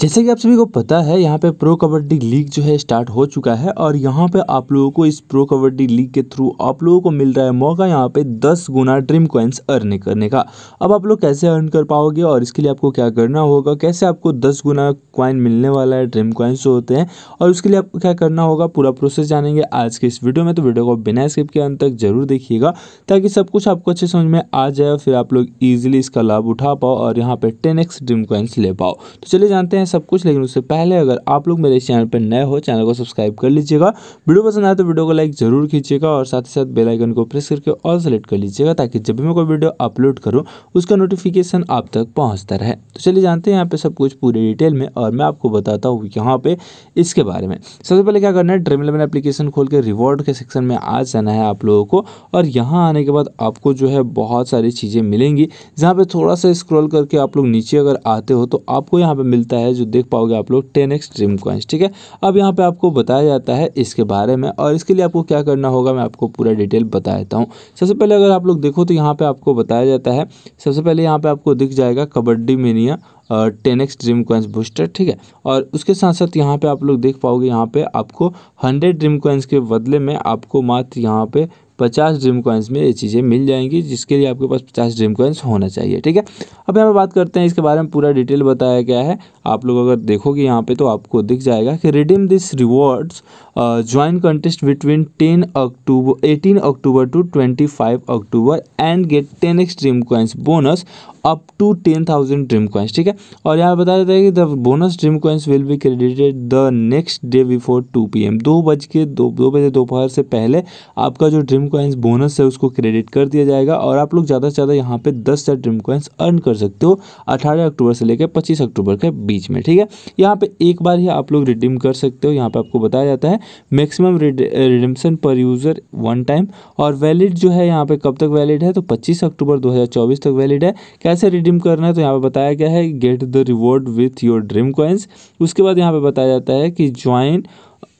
जैसे कि आप सभी को पता है यहाँ पे प्रो कबड्डी लीग जो है स्टार्ट हो चुका है और यहाँ पे आप लोगों को इस प्रो कबड्डी लीग के थ्रू आप लोगों को मिल रहा है मौका यहाँ पे 10 गुना ड्रीम कॉइन्स अर्न करने का अब आप लोग कैसे अर्न कर पाओगे और इसके लिए आपको क्या करना होगा कैसे आपको 10 गुना कॉइन मिलने वाला है ड्रीम कॉइन्स जो होते हैं और उसके लिए आपको क्या करना होगा पूरा प्रोसेस जानेंगे आज के इस वीडियो में तो वीडियो को बिना स्किप के अंत तक जरूर देखिएगा ताकि सब कुछ आपको अच्छे समझ में आ जाए फिर आप लोग ईजिली इसका लाभ उठा पाओ और यहाँ पर टेन ड्रीम कॉइन्स ले पाओ तो चलिए जानते हैं हैं सब कुछ लेकिन उससे पहले अगर आप लोग मेरे चैनल पर नए हो चैनल को सब्सक्राइब कर लीजिएगा वीडियो पसंद आए तो वीडियो को लाइक जरूर कीजिएगा और साथ ही साथ बेलाइकन को प्रेस करके ऑल सेलेक्ट कर लीजिएगा ताकि जब भी मैं कोई वीडियो अपलोड करूँ उसका नोटिफिकेशन आप तक पहुँचता रहे तो चलिए जानते हैं यहाँ पर सब कुछ पूरे डिटेल में और मैं आपको बताता हूँ यहाँ पर इसके बारे में सबसे पहले क्या करना है ड्रीम इलेवन एप्लीकेशन खोल के रिवॉर्ड के सेक्शन में आ जाना है आप लोगों को और यहाँ आने के बाद आपको जो है बहुत सारी चीज़ें मिलेंगी जहाँ पर थोड़ा सा स्क्रॉल करके आप लोग नीचे अगर आते हो तो आपको यहाँ पर मिलता है जो देख पाओगे आप लोग टेन एक्स ड्रीम कॉइंस ठीक है अब यहाँ पे आपको बताया जाता है इसके बारे में और इसके लिए आपको क्या करना होगा मैं आपको पूरा डिटेल बता देता हूँ सबसे पहले अगर आप लोग देखो तो यहाँ पर आपको बताया जाता है सबसे पहले यहाँ पर आपको दिख जाएगा kabaddi mania ten X dream coins booster ठीक है और उसके साथ साथ यहाँ पे आप लोग देख पाओगे यहाँ पे आपको हंड्रेड ड्रीम कॉइन्स के बदले में आपको मात्र यहाँ पे पचास ड्रीम कॉइन्स में ये चीज़ें मिल जाएंगी जिसके लिए आपके पास पचास ड्रीम कॉइन्स होना चाहिए ठीक है अब यहाँ पर बात करते हैं इसके बारे में पूरा डिटेल बताया गया है आप लोग अगर देखोगे यहाँ पे तो आपको दिख जाएगा कि redeem this rewards join contest between ten October eighteen October to twenty five October and get ten X dream coins bonus up to ten thousand dream coins ठीक है और यहाँ बता देता है कि the bonus dream coins will be credited the next day before two P M दो बज के दो दो बजे दोपहर से पहले आपका जो ड्रीम कॉइन्स बोनस है उसको क्रेडिट कर दिया जाएगा और आप लोग ज़्यादा से ज़्यादा यहाँ पे दस हज़ार ड्रीम कॉइन्स अर्न कर सकते हो अठारह अक्टूबर से लेकर पच्चीस अक्टूबर के बीच में ठीक है यहाँ पर एक बार ही आप लोग रिडीम कर सकते हो यहाँ पर आपको बताया जाता है मैक्सिमम रिडम्सन पर यूज़र वन टाइम और वैलिड जो है यहाँ पे कब तक वैलिड है तो 25 अक्टूबर 2024 तक वैलिड है कैसे रिडीम करना है तो यहाँ पे बताया गया है get the reward with your dream coins उसके बाद यहाँ पे बताया जाता है कि join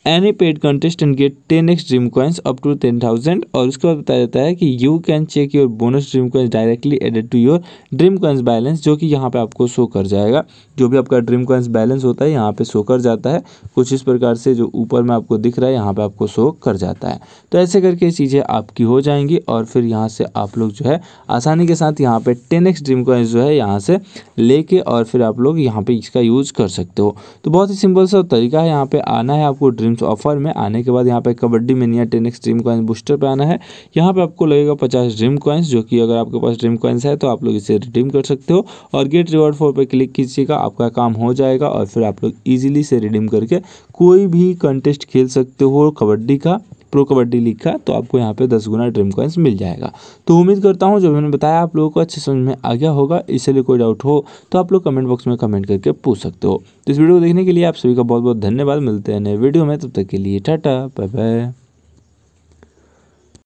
any paid contestant get ten X dream coins up to ten thousand और उसके बाद बताया जाता है कि you can check your bonus dream coins directly added to your dream coins balance जो कि यहाँ पे आपको शो कर जाएगा जो भी आपका ड्रीम कॉइन्स बैलेंस होता है यहाँ पे शो कर जाता है कुछ इस प्रकार से जो ऊपर में आपको दिख रहा है यहाँ पर आपको शो कर जाता है तो ऐसे करके चीज़ें आपकी हो जाएंगी और फिर यहाँ से आप लोग जो है आसानी के साथ यहाँ पर टेन एक्स ड्रीम कॉइन्स जो है यहाँ से लेके और फिर आप लोग यहाँ पर इसका यूज़ कर सकते हो तो बहुत ही सिंपल सा तरीका है यहाँ पर आना है आपको ड्रीम गेम्स तो ऑफर में आने के बाद यहाँ पे kabaddi mania ten X dream coins booster पे आना है यहाँ पे आपको लगेगा पचास ड्रीम कॉइन्स जो कि अगर आपके पास ड्रीम कॉइन्स है तो आप लोग इसे रिडीम कर सकते हो और गेट रिवॉर्ड फोर पर क्लिक कीजिएगा आपका काम हो जाएगा और फिर आप लोग ईजिली से रिडीम करके कोई भी कंटेस्ट खेल सकते हो कबड्डी का प्रो कबड्डी लीग का तो आपको यहाँ पे दस गुना ड्रीम कॉइंस मिल जाएगा तो उम्मीद करता हूँ जो मैंने बताया आप लोगों को अच्छे समझ में आ गया होगा इसलिए कोई डाउट हो तो आप लोग कमेंट बॉक्स में कमेंट करके पूछ सकते हो तो इस वीडियो को देखने के लिए आप सभी का बहुत बहुत धन्यवाद मिलते हैं नए वीडियो में तब तक के लिए टाटा बाय बाय